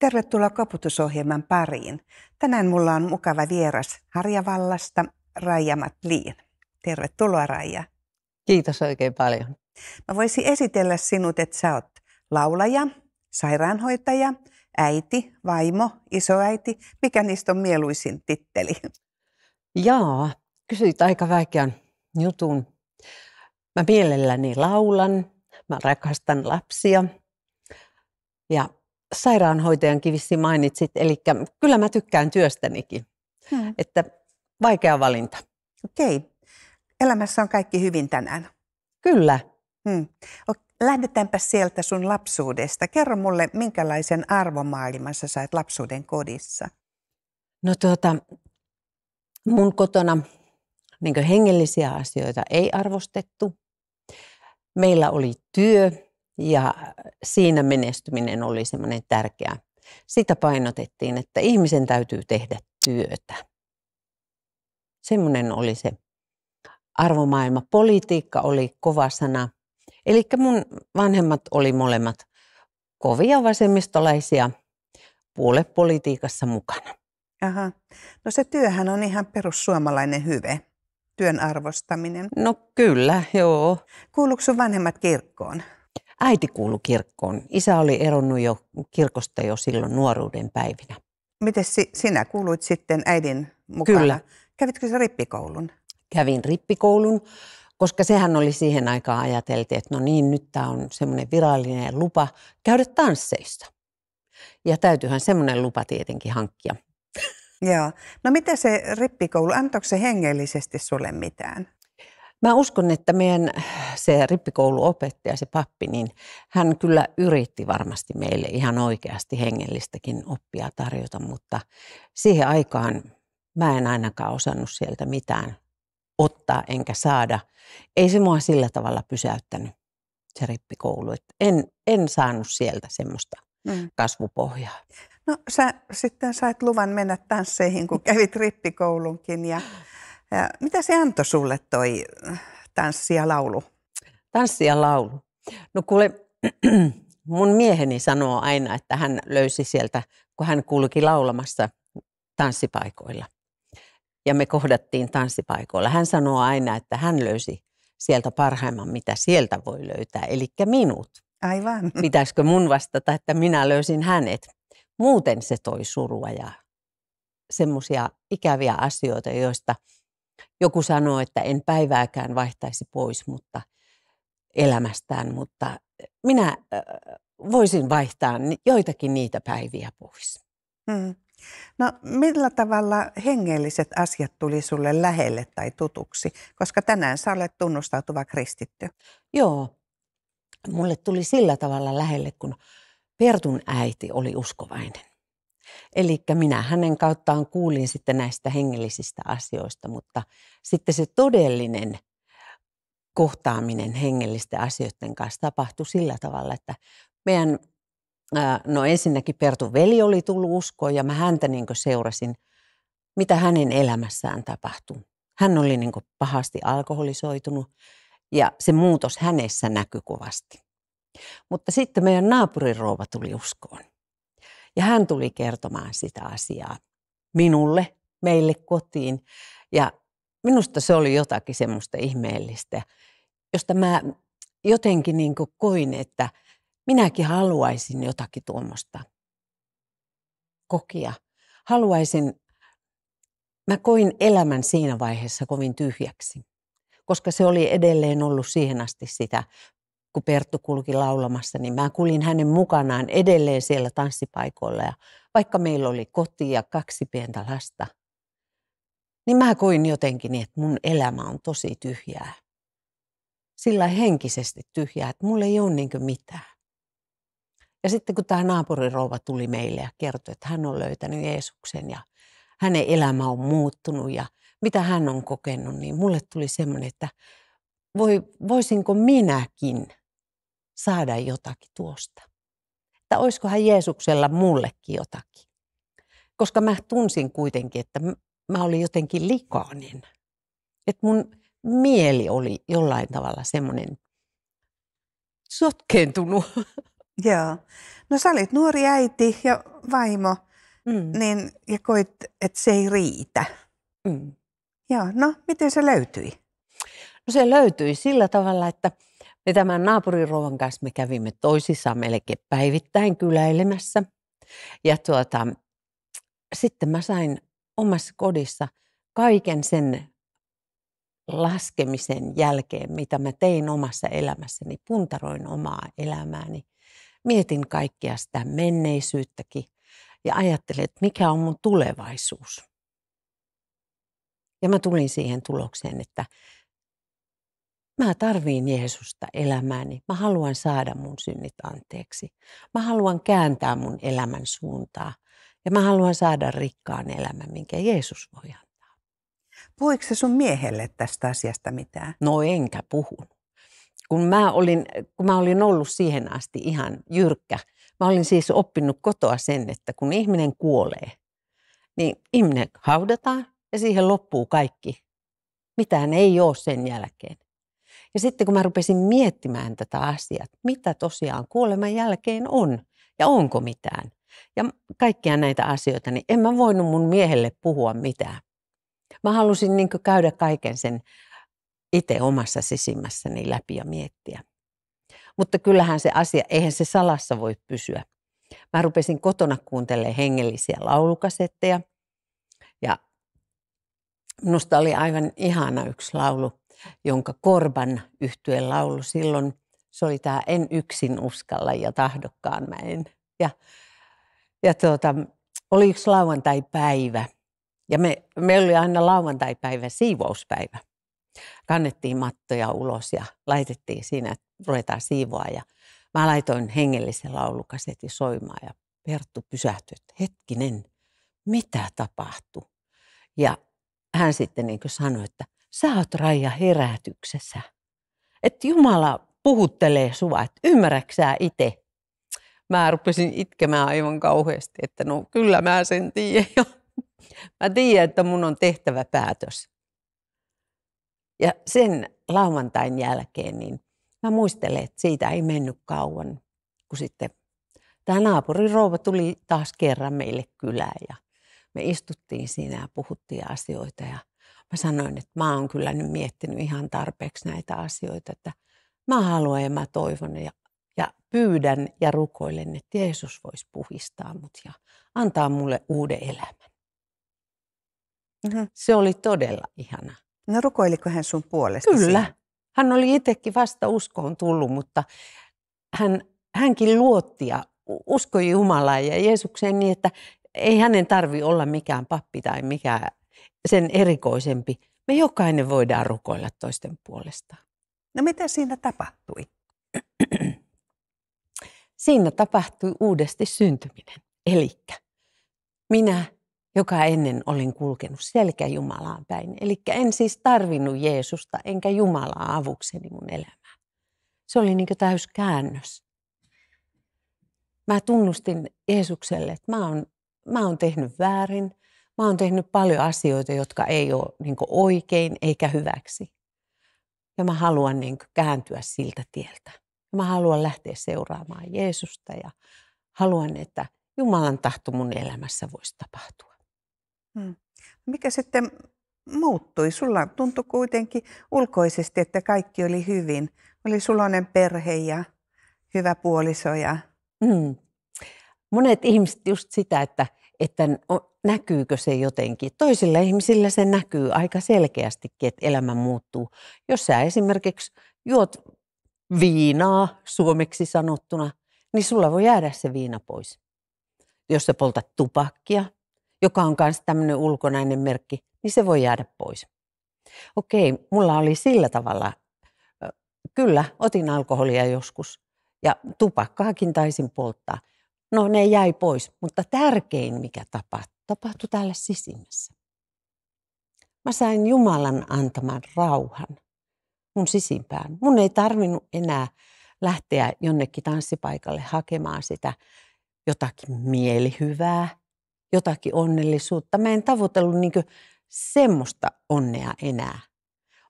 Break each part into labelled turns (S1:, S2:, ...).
S1: Tervetuloa koputusohjelman pariin. Tänään mulla on mukava vieras Harjavallasta, Raija Matliin. Tervetuloa Raija. Kiitos oikein paljon. Mä voisin esitellä sinut, että sä oot laulaja, sairaanhoitaja, äiti, vaimo, isoäiti. Mikä niistä on mieluisin titteli?
S2: Jaa, kysyit aika vaikean jutun. Mä mielelläni laulan, mä rakastan lapsia ja sairaanhoitajan kivissi mainitsit, eli kyllä mä tykkään työstänikin. Hmm. Että vaikea valinta. Okei. Okay. Elämässä on kaikki hyvin tänään. Kyllä.
S1: Hmm. Lähdetäänpä sieltä sun lapsuudesta. Kerro mulle, minkälaisen arvomaailman sä sait lapsuuden kodissa?
S2: No tuota, mun kotona niin hengellisiä asioita ei arvostettu. Meillä oli työ, ja siinä menestyminen oli semmoinen tärkeä. Sitä painotettiin, että ihmisen täytyy tehdä työtä. Semmoinen oli se arvomaailma. Politiikka oli kova sana. Eli mun vanhemmat oli molemmat kovia vasemmistolaisia puolepolitiikassa mukana.
S1: Aha. No se työhän on ihan perussuomalainen hyve, työn arvostaminen.
S2: No kyllä, joo. Kuuluuko sun vanhemmat kirkkoon? Äiti kuului kirkkoon. Isä oli eronnut jo kirkosta jo silloin nuoruuden päivinä.
S1: Miten sinä kuuluit sitten äidin mukaan? Kyllä.
S2: Kävitkö sä rippikoulun? Kävin rippikoulun, koska sehän oli siihen aikaan ajateltiin, että no niin, nyt tämä on semmoinen virallinen lupa käydä tansseissa. Ja täytyyhän semmoinen lupa tietenkin hankkia.
S1: Joo. No mitä se
S2: rippikoulu, antoiko se hengellisesti sulle mitään? Mä uskon, että meidän se rippikouluopettaja, se pappi, niin hän kyllä yritti varmasti meille ihan oikeasti hengellistäkin oppia tarjota, mutta siihen aikaan mä en ainakaan osannut sieltä mitään ottaa enkä saada. Ei se mua sillä tavalla pysäyttänyt se rippikoulu. Et en, en saanut sieltä semmoista mm. kasvupohjaa.
S1: No sä sitten sait luvan mennä tansseihin, kun kävit rippikoulunkin ja mitä se antoi sulle toi tanssi ja laulu?
S2: Tanssi ja laulu. No kuule, mun mieheni sanoo aina, että hän löysi sieltä, kun hän kulki laulamassa tanssipaikoilla. Ja me kohdattiin tanssipaikoilla. Hän sanoo aina, että hän löysi sieltä parhaimman, mitä sieltä voi löytää, eli minut. Aivan. Pitäisikö mun vastata, että minä löysin hänet? Muuten se toi surua ja semmoisia ikäviä asioita, joista – joku sanoo, että en päivääkään vaihtaisi pois mutta elämästään, mutta minä voisin vaihtaa joitakin niitä päiviä pois.
S1: Hmm. No millä tavalla hengelliset asiat tuli sulle lähelle tai tutuksi? Koska tänään sä olet tunnustautuva kristitty.
S2: Joo. Mulle tuli sillä tavalla lähelle, kun Pertun äiti oli uskovainen. Eli minä hänen kauttaan kuulin sitten näistä hengellisistä asioista, mutta sitten se todellinen kohtaaminen hengellisten asioiden kanssa tapahtui sillä tavalla, että meidän, no ensinnäkin Pertu veli oli tullut uskoon ja mä häntä niin seurasin, mitä hänen elämässään tapahtui. Hän oli niin pahasti alkoholisoitunut ja se muutos hänessä näkyi kovasti. Mutta sitten meidän rouva tuli uskoon. Ja hän tuli kertomaan sitä asiaa minulle, meille kotiin. Ja minusta se oli jotakin semmoista ihmeellistä, josta mä jotenkin niin koin, että minäkin haluaisin jotakin tuommoista kokia. Haluaisin, mä koin elämän siinä vaiheessa kovin tyhjäksi, koska se oli edelleen ollut siihen asti sitä kun Perttu kulki laulamassa, niin mä kulin hänen mukanaan edelleen siellä tanssipaikoilla. Ja vaikka meillä oli koti ja kaksi pientä lasta, niin mä koin jotenkin, niin, että mun elämä on tosi tyhjää. Sillä henkisesti tyhjää, että mulla ei ole niin mitään. Ja sitten kun tämä naapurirouva tuli meille ja kertoi, että hän on löytänyt Jeesuksen ja hänen elämä on muuttunut ja mitä hän on kokenut, niin mulle tuli semmoinen, että voi, voisinko minäkin saada jotakin tuosta. Että olisikohan Jeesuksella mullekin jotakin. Koska mä tunsin kuitenkin, että mä olin jotenkin likainen. Että mun mieli oli jollain tavalla semmoinen sotkeentunut. Joo. No sä olit nuori
S1: äiti ja vaimo, mm. niin, ja koit, että se ei riitä. Mm. Joo, no miten
S2: se löytyi? No se löytyi sillä tavalla, että – ja tämän naapurin rouvan kanssa me kävimme toisissaan melkein päivittäin kyläilemässä. Ja tuota, sitten mä sain omassa kodissa kaiken sen laskemisen jälkeen, mitä mä tein omassa elämässäni, puntaroin omaa elämääni. Mietin kaikkea sitä menneisyyttäkin ja ajattelin, että mikä on mun tulevaisuus. Ja mä tulin siihen tulokseen, että Mä tarviin Jeesusta elämääni. Mä haluan saada mun synnit anteeksi. Mä haluan kääntää mun elämän suuntaa. Ja mä haluan saada rikkaan elämän, minkä Jeesus voi antaa. Puhuiko se sun miehelle tästä asiasta mitään? No enkä puhunut. Kun mä olin, kun mä olin ollut siihen asti ihan jyrkkä, mä olin siis oppinut kotoa sen, että kun ihminen kuolee, niin ihminen haudataan ja siihen loppuu kaikki. Mitään ei ole sen jälkeen. Ja sitten kun mä rupesin miettimään tätä asiaa, että mitä tosiaan kuoleman jälkeen on ja onko mitään. Ja kaikkia näitä asioita, niin en mä voinut mun miehelle puhua mitään. Mä halusin niin käydä kaiken sen itse omassa sisimmässäni läpi ja miettiä. Mutta kyllähän se asia, eihän se salassa voi pysyä. Mä rupesin kotona kuuntelemaan hengellisiä laulukasetteja. Ja minusta oli aivan ihana yksi laulu, jonka Korban yhtyeen laulu silloin, se oli tämä En yksin uskalla ja tahdokkaan mä en. Ja, ja tuota, oli yksi lauantai-päivä ja me, meillä oli aina lauantai-päivä siivouspäivä. Kannettiin mattoja ulos ja laitettiin siinä, että ruvetaan siivoa ja mä laitoin hengellisen laulukasetin soimaan ja Perttu pysähtyi, että hetkinen, mitä tapahtui? Ja hän sitten niin kuin sanoi, että sä oot Raija herätyksessä. Että Jumala puhuttelee sua, että ymmärräksää itse. Mä rupesin itkemään aivan kauheasti, että no kyllä mä sen tiedän. Mä tiedän, että mun on tehtävä päätös. Ja sen lauantain jälkeen, niin mä muistelen, että siitä ei mennyt kauan, kun sitten tämä naapurirouva tuli taas kerran meille kylään ja me istuttiin siinä ja puhuttiin asioita ja mä sanoin, että mä oon kyllä nyt miettinyt ihan tarpeeksi näitä asioita, että mä haluan ja mä toivon ja, ja pyydän ja rukoilen, että Jeesus voisi puhistaa mut ja antaa mulle uuden elämän. Mm-hmm. Se oli todella ihana. No rukoiliko hän sun puolesta? Kyllä. Hän oli itsekin vasta uskoon tullut, mutta hän, hänkin luotti ja uskoi Jumalaan ja Jeesukseen niin, että ei hänen tarvi olla mikään pappi tai mikään sen erikoisempi. Me jokainen voidaan rukoilla toisten puolesta. No mitä siinä tapahtui? siinä tapahtui uudesti syntyminen. Eli minä, joka ennen olin kulkenut selkä Jumalaan päin. Eli en siis tarvinnut Jeesusta enkä Jumalaa avukseni mun elämään. Se oli niin täys käännös. Mä tunnustin Jeesukselle, että mä oon, mä oon tehnyt väärin – Mä oon tehnyt paljon asioita, jotka ei ole niin oikein eikä hyväksi. Ja mä haluan niin kääntyä siltä tieltä. Ja mä haluan lähteä seuraamaan Jeesusta ja haluan, että Jumalan tahto mun elämässä voisi tapahtua.
S1: Hmm. Mikä sitten muuttui? Sulla tuntui kuitenkin ulkoisesti, että kaikki oli hyvin.
S2: Oli sulonen perhe ja hyvä puoliso. Ja... Hmm. Monet ihmiset just sitä, että, että näkyykö se jotenkin. Toisilla ihmisillä se näkyy aika selkeästikin, että elämä muuttuu. Jos sä esimerkiksi juot viinaa suomeksi sanottuna, niin sulla voi jäädä se viina pois. Jos sä poltat tupakkia, joka on myös tämmöinen ulkonainen merkki, niin se voi jäädä pois. Okei, mulla oli sillä tavalla, kyllä, otin alkoholia joskus ja tupakkaakin taisin polttaa. No ne jäi pois, mutta tärkein mikä tapahtui, tapahtui täällä sisimmässä. Mä sain Jumalan antaman rauhan mun sisimpään. Mun ei tarvinnut enää lähteä jonnekin tanssipaikalle hakemaan sitä jotakin mielihyvää, jotakin onnellisuutta. Mä en tavoitellut niin semmoista onnea enää,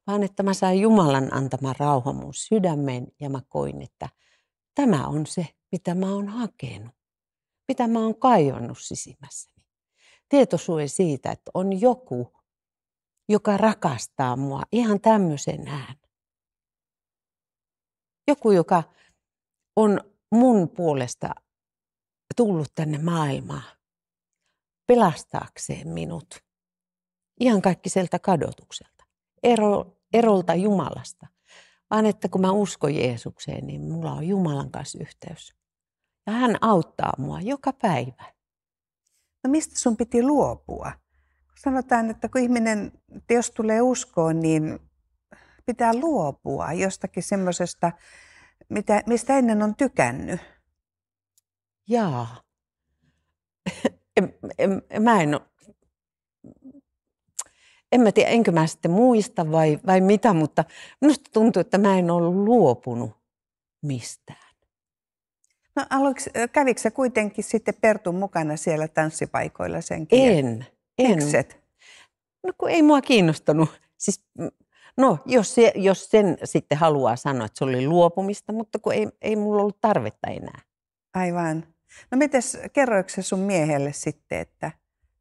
S2: vaan että mä sain Jumalan antaman rauhan mun sydämeen ja mä koin, että tämä on se, mitä mä oon hakenut, mitä mä oon kaivannut sisimmässäni tietoisuuden siitä, että on joku, joka rakastaa mua ihan tämmöisenään. Joku, joka on mun puolesta tullut tänne maailmaan pelastaakseen minut ihan kaikkiselta kadotukselta, ero, erolta Jumalasta. Vaan että kun mä uskon Jeesukseen, niin mulla on Jumalan kanssa yhteys. Ja hän auttaa mua joka päivä no mistä sun piti luopua? Sanotaan, että kun ihminen,
S1: että jos tulee uskoon, niin pitää luopua jostakin semmoisesta, mitä, mistä ennen on tykännyt. Jaa.
S2: en, en, mä en en mä tiedä, enkö mä sitten muista vai, vai mitä, mutta minusta tuntuu, että mä en ole luopunut mistään. No aluksi, kävikö se kuitenkin sitten Pertun mukana siellä tanssipaikoilla senkin? En. en. No kun ei mua kiinnostanut. Siis, no jos, se, jos sen sitten haluaa sanoa, että se oli luopumista, mutta kun ei, ei mulla ollut tarvetta enää.
S1: Aivan. No mites,
S2: kerroiko se sun miehelle sitten, että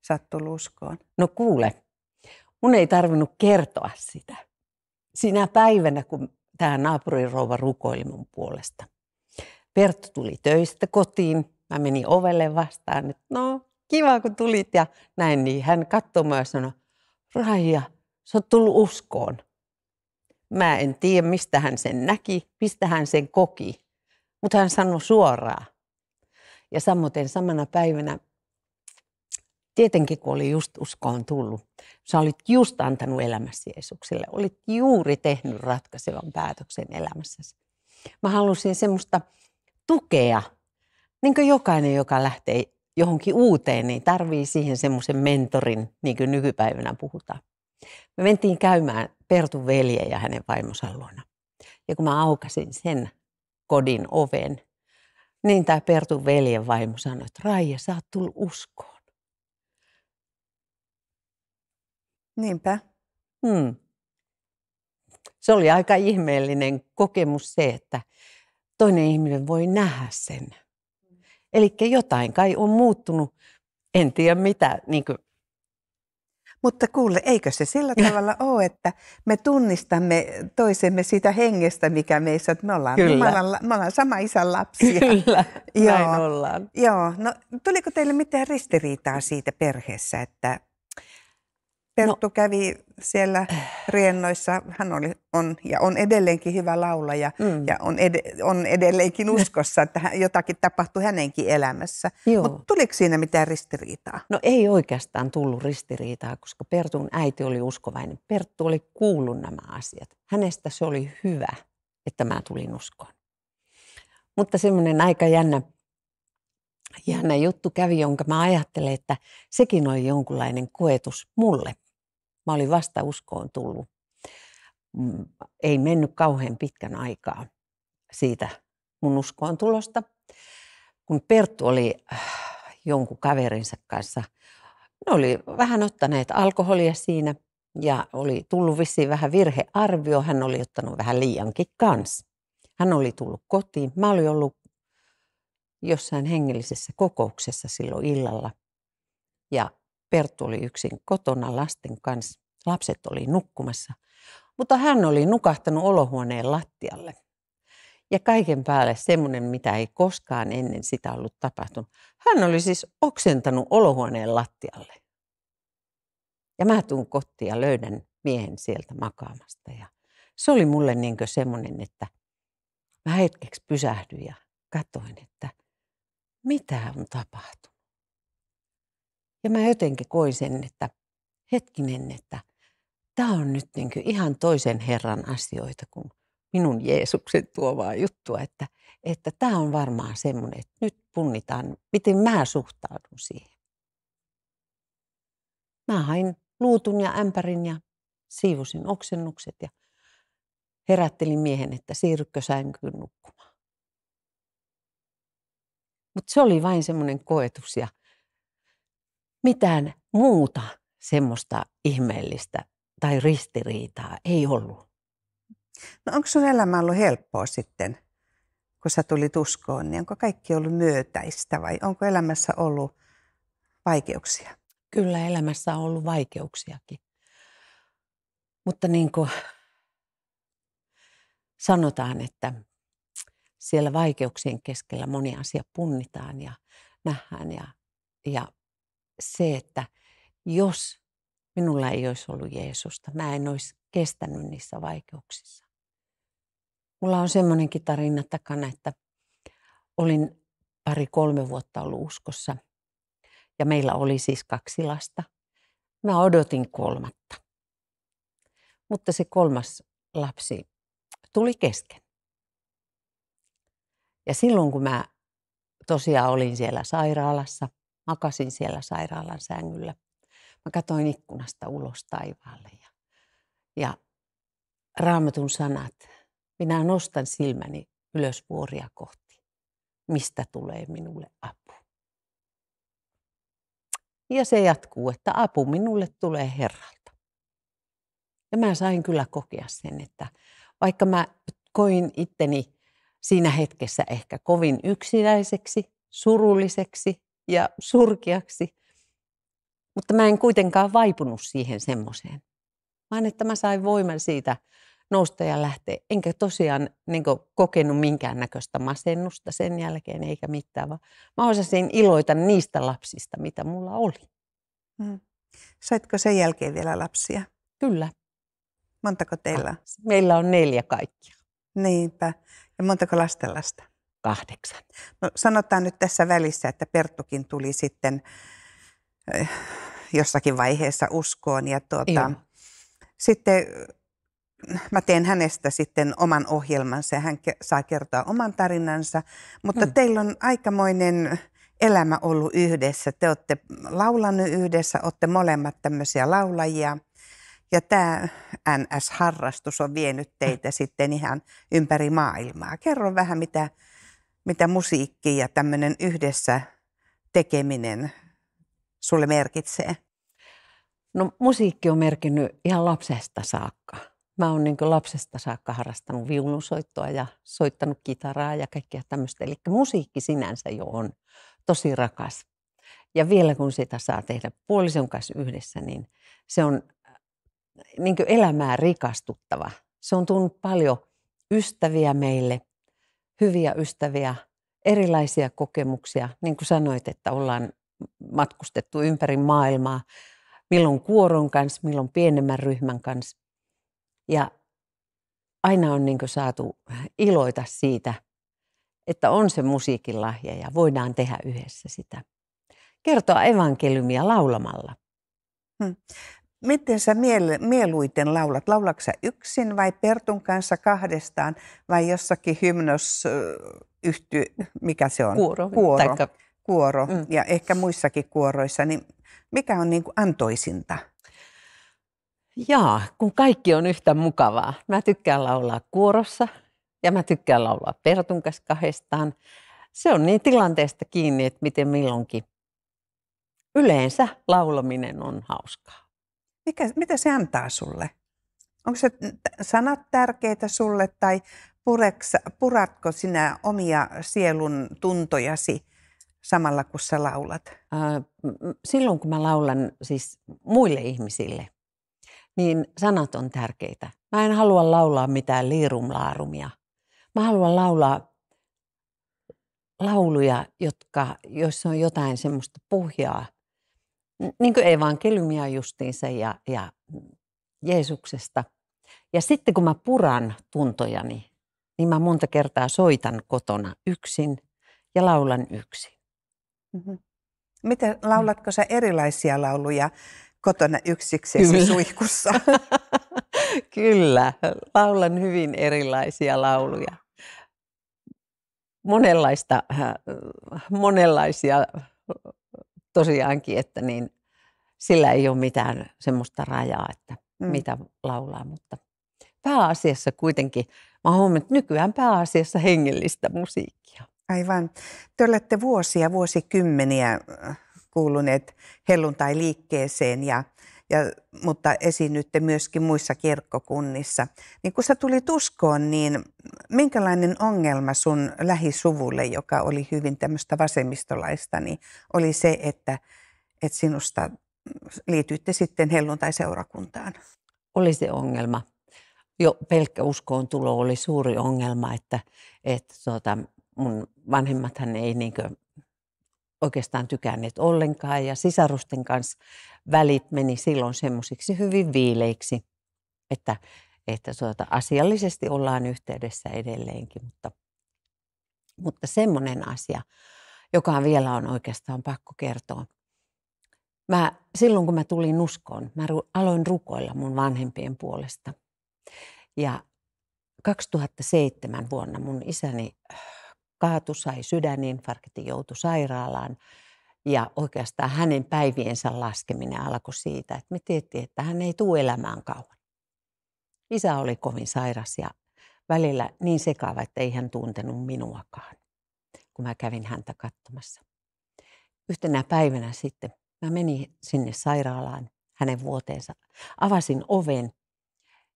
S2: sattu uskoon? No kuule, mun ei tarvinnut kertoa sitä. Sinä päivänä, kun tämä naapurin rouva rukoili mun puolesta – Perttu tuli töistä kotiin. Mä menin ovelle vastaan, että no kiva kun tulit ja näin. Niin hän katsoi mua ja sanoi, Raija, sä oot tullut uskoon. Mä en tiedä, mistä hän sen näki, mistä hän sen koki, mutta hän sanoi suoraan. Ja samoin samana päivänä, tietenkin kun oli just uskoon tullut, sä olit just antanut elämässä Jeesukselle, olit juuri tehnyt ratkaisevan päätöksen elämässäsi. Mä halusin semmoista tukea. Niin kuin jokainen, joka lähtee johonkin uuteen, niin tarvii siihen semmoisen mentorin, niin kuin nykypäivänä puhutaan. Me mentiin käymään Pertun velje ja hänen vaimonsa luona. Ja kun mä aukasin sen kodin oven, niin tämä Pertun veljen vaimo sanoi, että Raija, sä oot tullut uskoon. Niinpä. Hmm. Se oli aika ihmeellinen kokemus se, että – toinen ihminen voi nähdä sen. Eli jotain kai on muuttunut, en tiedä mitä, niin kuin mutta kuule, eikö
S1: se sillä tavalla ole, että me tunnistamme toisemme sitä hengestä, mikä meissä, että me ollaan, Kyllä. ollaan, me ollaan sama isän lapsia. Kyllä, Joo. näin ollaan. Joo, no tuliko teille mitään ristiriitaa siitä perheessä, että No. Perttu no. kävi siellä äh. riennoissa, hän oli, on ja on edelleenkin hyvä laulaja mm. ja on, ed, on edelleenkin äh. uskossa, että hän, jotakin tapahtui hänenkin elämässä. Mutta
S2: tuliko siinä mitään ristiriitaa? No ei oikeastaan tullut ristiriitaa, koska Pertun äiti oli uskovainen. Perttu oli kuullut nämä asiat. Hänestä se oli hyvä, että mä tulin uskoon. Mutta semmoinen aika jännä jännä juttu kävi, jonka mä ajattelen, että sekin oli jonkunlainen koetus mulle. Mä olin vasta uskoon tullut. Mm, ei mennyt kauhean pitkän aikaa siitä mun uskoon tulosta, kun Perttu oli äh, jonkun kaverinsa kanssa. Ne oli vähän ottaneet alkoholia siinä ja oli tullut vissiin vähän virhearvio. Hän oli ottanut vähän liiankin kanssa. Hän oli tullut kotiin. Mä olin ollut jossain hengellisessä kokouksessa silloin illalla. Ja Perttu oli yksin kotona lasten kanssa. Lapset oli nukkumassa, mutta hän oli nukahtanut olohuoneen lattialle. Ja kaiken päälle semmoinen, mitä ei koskaan ennen sitä ollut tapahtunut. Hän oli siis oksentanut olohuoneen lattialle. Ja mä tuun kotiin ja löydän miehen sieltä makaamasta. Ja se oli mulle niin semmoinen, että mä hetkeksi pysähdyin ja katsoin, että mitä on tapahtunut. Ja mä jotenkin koin sen, että hetkinen, että tämä on nyt niin ihan toisen Herran asioita kuin minun Jeesuksen tuovaa juttua, että että tämä on varmaan semmoinen, että nyt punnitaan, miten mä suhtaudun siihen. Mä hain luutun ja ämpärin ja siivusin oksennukset ja herättelin miehen, että siirrykkö sänkyyn nukkumaan. Mutta se oli vain semmoinen koetus ja mitään muuta semmoista ihmeellistä tai ristiriitaa ei ollut. No onko sun elämä ollut helppoa
S1: sitten, kun sä tulit uskoon, niin onko kaikki ollut myötäistä vai onko elämässä
S2: ollut vaikeuksia? Kyllä elämässä on ollut vaikeuksiakin. Mutta niin kuin sanotaan, että siellä vaikeuksien keskellä moni asia punnitaan ja nähdään ja, ja se, että jos minulla ei olisi ollut Jeesusta, mä en olisi kestänyt niissä vaikeuksissa. Mulla on semmoinenkin tarina takana, että olin pari-kolme vuotta ollut uskossa ja meillä oli siis kaksi lasta. Mä odotin kolmatta. Mutta se kolmas lapsi tuli kesken. Ja silloin kun mä tosiaan olin siellä sairaalassa, makasin siellä sairaalan sängyllä. Mä katsoin ikkunasta ulos taivaalle ja, ja raamatun sanat. Minä nostan silmäni ylös vuoria kohti. Mistä tulee minulle apu? Ja se jatkuu, että apu minulle tulee Herralta. Ja mä sain kyllä kokea sen, että vaikka mä koin itteni siinä hetkessä ehkä kovin yksinäiseksi, surulliseksi, ja surkeaksi. Mutta mä en kuitenkaan vaipunut siihen semmoiseen, vaan että mä sain voiman siitä nousta ja lähteä. Enkä tosiaan niin kuin, kokenut minkäännäköistä masennusta sen jälkeen eikä mitään, vaan mä osasin iloita niistä lapsista, mitä mulla oli. Mm. Saitko sen jälkeen vielä lapsia? Kyllä. Montako teillä?
S1: Meillä on neljä kaikkia. Niinpä. Ja montako lasta?
S2: kahdeksan.
S1: No, sanotaan nyt tässä välissä, että Perttukin tuli sitten eh, jossakin vaiheessa uskoon ja tuota, sitten mä teen hänestä sitten oman ohjelmansa ja hän saa kertoa oman tarinansa, mutta hmm. teillä on aikamoinen elämä ollut yhdessä. Te olette laulanut yhdessä, olette molemmat tämmöisiä laulajia. Ja tämä NS-harrastus on vienyt teitä mm. sitten ihan ympäri maailmaa. Kerro vähän, mitä mitä musiikki ja tämmöinen yhdessä
S2: tekeminen sulle merkitsee? No musiikki on merkinnyt ihan lapsesta saakka. Mä oon niin lapsesta saakka harrastanut viulunsoittoa ja soittanut kitaraa ja kaikkea tämmöistä. Eli musiikki sinänsä jo on tosi rakas. Ja vielä kun sitä saa tehdä puolison kanssa yhdessä, niin se on niin elämää rikastuttava. Se on tullut paljon ystäviä meille, hyviä ystäviä, erilaisia kokemuksia. Niin kuin sanoit, että ollaan matkustettu ympäri maailmaa, milloin kuoron kanssa, milloin pienemmän ryhmän kanssa. Ja aina on niin kuin saatu iloita siitä, että on se musiikin lahja ja voidaan tehdä yhdessä sitä. Kertoa evankeliumia laulamalla. Hmm. Miten sä
S1: mieluiten laulat? Laulatko yksin vai Pertun kanssa kahdestaan vai jossakin hymnos yhty, mikä se on? Kuoro. Kuoro. Taikka. Kuoro mm. ja ehkä muissakin kuoroissa. Niin mikä on niin kuin antoisinta?
S2: Jaa, kun kaikki on yhtä mukavaa. Mä tykkään laulaa kuorossa ja mä tykkään laulaa Pertun kanssa kahdestaan. Se on niin tilanteesta kiinni, että miten milloinkin. Yleensä laulaminen on hauskaa
S1: mikä, mitä se antaa sulle? Onko se sanat tärkeitä sulle tai pureksa, puratko sinä omia sielun tuntojasi samalla kun sä laulat?
S2: Silloin kun mä laulan siis muille ihmisille, niin sanat on tärkeitä. Mä en halua laulaa mitään liirumlaarumia. Mä haluan laulaa lauluja, jotka, joissa on jotain semmoista puhjaa, niin kuin evankeliumia justiinsa ja, ja Jeesuksesta. Ja sitten kun mä puran tuntojani, niin mä monta kertaa soitan kotona yksin ja laulan yksin. Mm-hmm.
S1: Miten laulatko sä erilaisia lauluja kotona yksikseen Kyllä. suihkussa?
S2: Kyllä, laulan hyvin erilaisia lauluja. Monenlaista, äh, monenlaisia tosiaankin, että niin sillä ei ole mitään semmoista rajaa, että mm. mitä laulaa, mutta pääasiassa kuitenkin, mä huomannut, että nykyään pääasiassa hengellistä musiikkia. Aivan. Te olette vuosia, vuosikymmeniä
S1: äh, kuuluneet helluntai-liikkeeseen ja ja, mutta esiinnytte myöskin muissa kirkkokunnissa. Niin kun sä tulit uskoon, niin minkälainen ongelma sun lähisuvulle, joka oli hyvin tämmöistä vasemmistolaista, niin oli
S2: se, että, että sinusta liityitte sitten helluntai-seurakuntaan? Oli se ongelma. Jo pelkkä uskoon tulo oli suuri ongelma, että, että tuota, mun vanhemmathan ei niin oikeastaan tykänneet ollenkaan ja sisarusten kanssa välit meni silloin semmoisiksi hyvin viileiksi, että, että tuota, asiallisesti ollaan yhteydessä edelleenkin, mutta, mutta semmoinen asia, joka vielä on oikeastaan pakko kertoa. Mä, silloin kun mä tulin uskoon, mä ru- aloin rukoilla mun vanhempien puolesta. Ja 2007 vuonna mun isäni kaatu, sai sydäninfarkti, joutui sairaalaan. Ja oikeastaan hänen päiviensä laskeminen alkoi siitä, että me tiettiin, että hän ei tule elämään kauan. Isä oli kovin sairas ja välillä niin sekava, että ei hän tuntenut minuakaan, kun mä kävin häntä katsomassa. Yhtenä päivänä sitten mä menin sinne sairaalaan hänen vuoteensa, avasin oven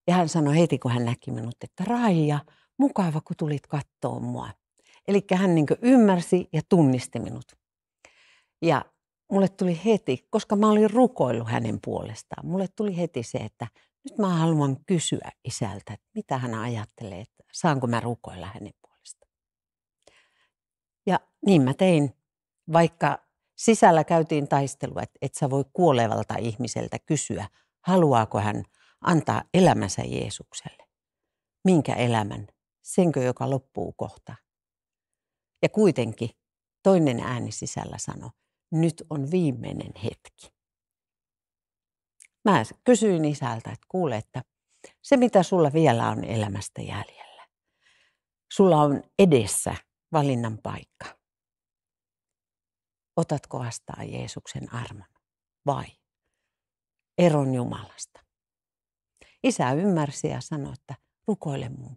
S2: ja hän sanoi heti, kun hän näki minut, että Raija, mukava, kun tulit kattoon mua. Eli hän niin ymmärsi ja tunnisti minut. Ja mulle tuli heti, koska mä olin rukoillut hänen puolestaan, mulle tuli heti se, että nyt mä haluan kysyä isältä, että mitä hän ajattelee, että saanko mä rukoilla hänen puolestaan. Ja niin mä tein, vaikka sisällä käytiin taistelua, että et sä voi kuolevalta ihmiseltä kysyä, haluaako hän antaa elämänsä Jeesukselle. Minkä elämän? Senkö, joka loppuu kohta? Ja kuitenkin toinen ääni sisällä sanoi, nyt on viimeinen hetki. Mä kysyin isältä, että kuule, että se mitä sulla vielä on elämästä jäljellä, sulla on edessä valinnan paikka. Otatko vastaan Jeesuksen armon vai eron Jumalasta? Isä ymmärsi ja sanoi, että rukoile mun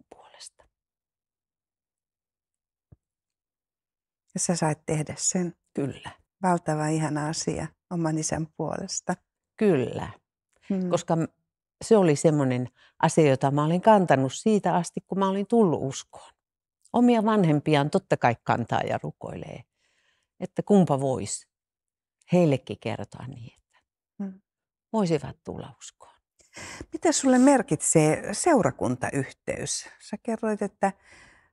S2: Ja sä sait tehdä sen. Kyllä. Valtava
S1: ihana asia oman isän puolesta.
S2: Kyllä, hmm. koska se oli semmoinen asia, jota mä olin kantanut siitä asti, kun mä olin tullut uskoon. Omia vanhempiaan totta kai kantaa ja rukoilee, että kumpa voisi heillekin kertoa niin, että hmm. voisivat tulla uskoon.
S1: Mitä sulle merkitsee seurakuntayhteys? Sä kerroit, että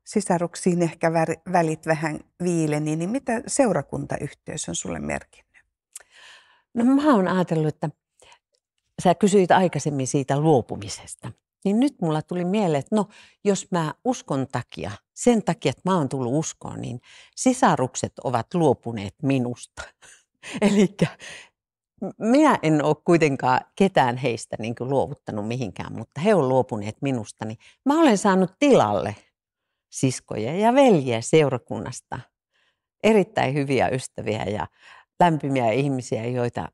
S1: sisaruksiin ehkä välit vähän viileni, niin mitä seurakuntayhteys on sulle merkinnyt?
S2: No mä oon ajatellut, että sä kysyit aikaisemmin siitä luopumisesta. Niin nyt mulla tuli mieleen, että no jos mä uskon takia, sen takia, että mä oon tullut uskoon, niin sisarukset ovat luopuneet minusta. Eli minä en ole kuitenkaan ketään heistä niin kuin luovuttanut mihinkään, mutta he ovat luopuneet minusta. Niin mä olen saanut tilalle siskoja ja veljiä seurakunnasta. Erittäin hyviä ystäviä ja lämpimiä ihmisiä, joita,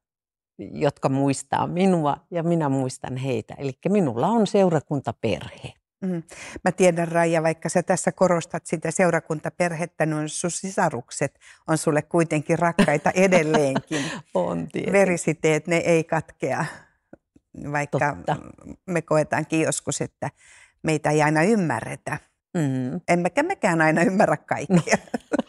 S2: jotka muistaa minua ja minä muistan heitä. Eli minulla on seurakuntaperhe.
S1: Mm. Mä tiedän Raija, vaikka sä tässä korostat sitä seurakuntaperhettä, niin sun sisarukset on sulle kuitenkin rakkaita edelleenkin. on tietysti. Verisiteet, ne ei katkea, vaikka Totta. me koetaankin joskus, että meitä ei aina ymmärretä. Mm. Emmekä mekään aina ymmärrä kaikkia.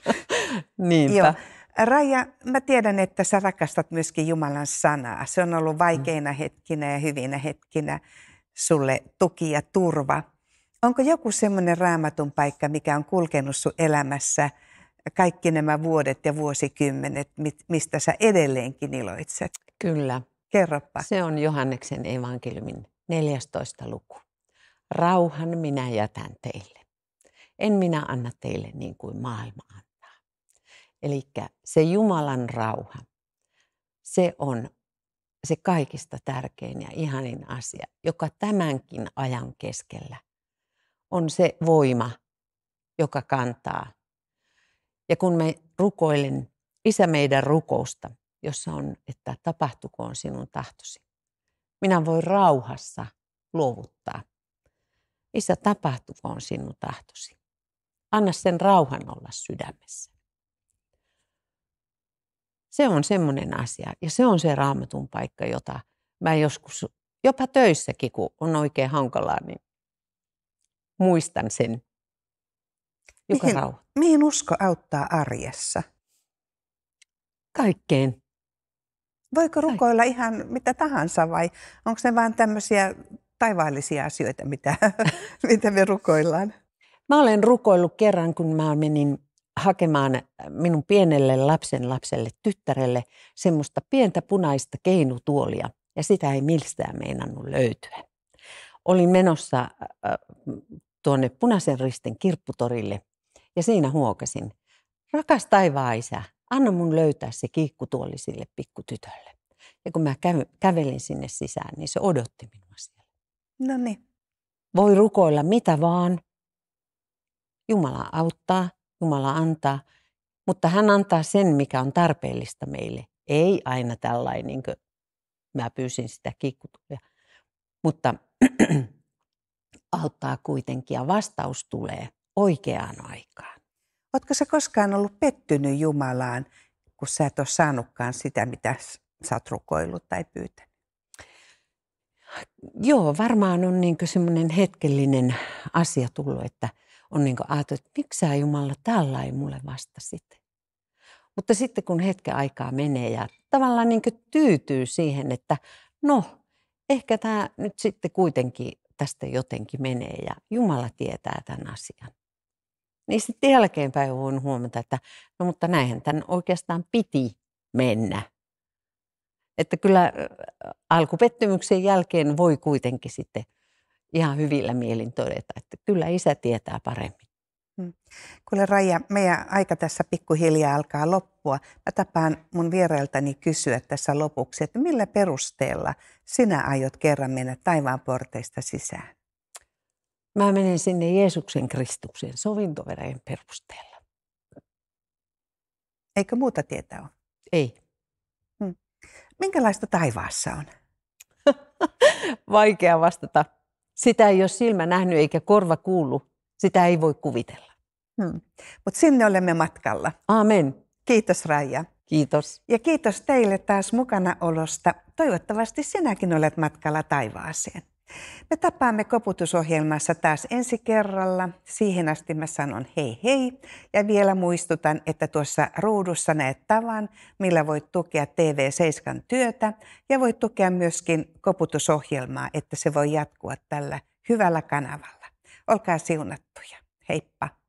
S1: No. Niinpä. Joo. Raija, mä tiedän, että sä rakastat myöskin Jumalan sanaa. Se on ollut mm-hmm. vaikeina hetkinä ja hyvinä hetkinä sulle tuki ja turva. Onko joku semmoinen raamatun paikka, mikä on kulkenut sun elämässä kaikki nämä vuodet ja vuosikymmenet, mistä
S2: sä edelleenkin iloitset? Kyllä. Kerropa. Se on Johanneksen evankeliumin 14. luku. Rauhan minä jätän teille en minä anna teille niin kuin maailma antaa. Eli se Jumalan rauha, se on se kaikista tärkein ja ihanin asia, joka tämänkin ajan keskellä on se voima, joka kantaa. Ja kun me rukoilen Isä meidän rukousta, jossa on, että tapahtukoon sinun tahtosi, minä voin rauhassa luovuttaa. Isä, tapahtukoon sinun tahtosi. Anna sen rauhan olla sydämessä. Se on semmoinen asia ja se on se raamatun paikka, jota mä joskus jopa töissäkin, kun on oikein hankalaa, niin muistan sen.
S1: Joka mihin, rauha. mihin usko auttaa arjessa? Kaikkeen. Voiko rukoilla Kaikkeen. ihan mitä tahansa vai onko ne vain tämmöisiä
S2: taivaallisia asioita, mitä, mitä me rukoillaan? Mä olen rukoillut kerran, kun mä menin hakemaan minun pienelle lapsen lapselle tyttärelle semmoista pientä punaista keinutuolia, ja sitä ei mistään meinannut löytyä. Olin menossa äh, tuonne Punaisen ristin kirpputorille, ja siinä huokasin, rakas taivaan isä, anna mun löytää se kiikkutuoli sille pikkutytölle. Ja kun mä kävelin sinne sisään, niin se odotti minua siellä. No niin. Voi rukoilla mitä vaan, Jumala auttaa, Jumala antaa, mutta hän antaa sen, mikä on tarpeellista meille. Ei aina tällainen, niin kuin mä pyysin sitä kikkutuja, mutta auttaa kuitenkin ja vastaus tulee oikeaan
S1: aikaan. Oletko sä koskaan ollut pettynyt Jumalaan, kun sä et ole saanutkaan sitä, mitä sä oot rukoillut tai pyytänyt?
S2: Joo, varmaan on niin semmoinen hetkellinen asia tullut, että – on niin ajatellut, että miksi sä Jumala tällä ei mulle vastasit. Mutta sitten kun hetken aikaa menee ja tavallaan niin tyytyy siihen, että no, ehkä tämä nyt sitten kuitenkin tästä jotenkin menee ja Jumala tietää tämän asian. Niin sitten jälkeenpäin voin huomata, että no mutta näinhän tämän oikeastaan piti mennä. Että kyllä alkupettymyksen jälkeen voi kuitenkin sitten ihan hyvillä mielin todeta, että kyllä isä tietää paremmin. Mm.
S1: Kuule Raija, meidän aika tässä pikkuhiljaa alkaa loppua. Mä tapaan mun vierailtani kysyä tässä lopuksi, että millä perusteella sinä aiot kerran mennä taivaan
S2: porteista sisään? Mä menen sinne Jeesuksen Kristuksen sovintoveren perusteella. Eikö muuta tietä ole? Ei. Hmm. Minkälaista taivaassa on? Vaikea vastata. Sitä ei ole silmä nähnyt eikä korva kuulu, Sitä ei voi kuvitella. Hmm. Mutta sinne olemme matkalla. Amen. Kiitos Raija. Kiitos. Ja
S1: kiitos teille taas mukana olosta. Toivottavasti sinäkin olet matkalla taivaaseen. Me tapaamme koputusohjelmassa taas ensi kerralla. Siihen asti mä sanon hei hei ja vielä muistutan, että tuossa ruudussa näet tavan, millä voit tukea TV7 työtä ja voit tukea myöskin koputusohjelmaa, että se voi jatkua tällä hyvällä kanavalla. Olkaa siunattuja. Heippa!